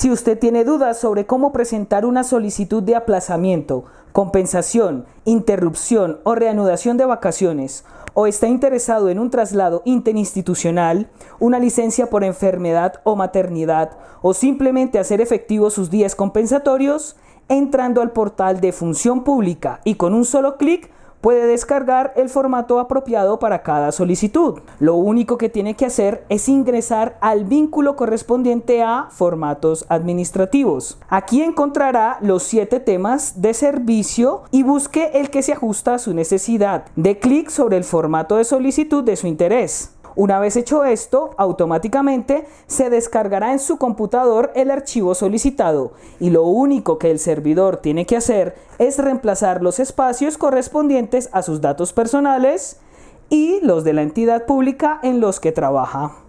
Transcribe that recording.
Si usted tiene dudas sobre cómo presentar una solicitud de aplazamiento, compensación, interrupción o reanudación de vacaciones, o está interesado en un traslado interinstitucional, una licencia por enfermedad o maternidad, o simplemente hacer efectivos sus días compensatorios, entrando al portal de Función Pública y con un solo clic puede descargar el formato apropiado para cada solicitud. Lo único que tiene que hacer es ingresar al vínculo correspondiente a formatos administrativos. Aquí encontrará los siete temas de servicio y busque el que se ajusta a su necesidad. De clic sobre el formato de solicitud de su interés. Una vez hecho esto, automáticamente se descargará en su computador el archivo solicitado y lo único que el servidor tiene que hacer es reemplazar los espacios correspondientes a sus datos personales y los de la entidad pública en los que trabaja.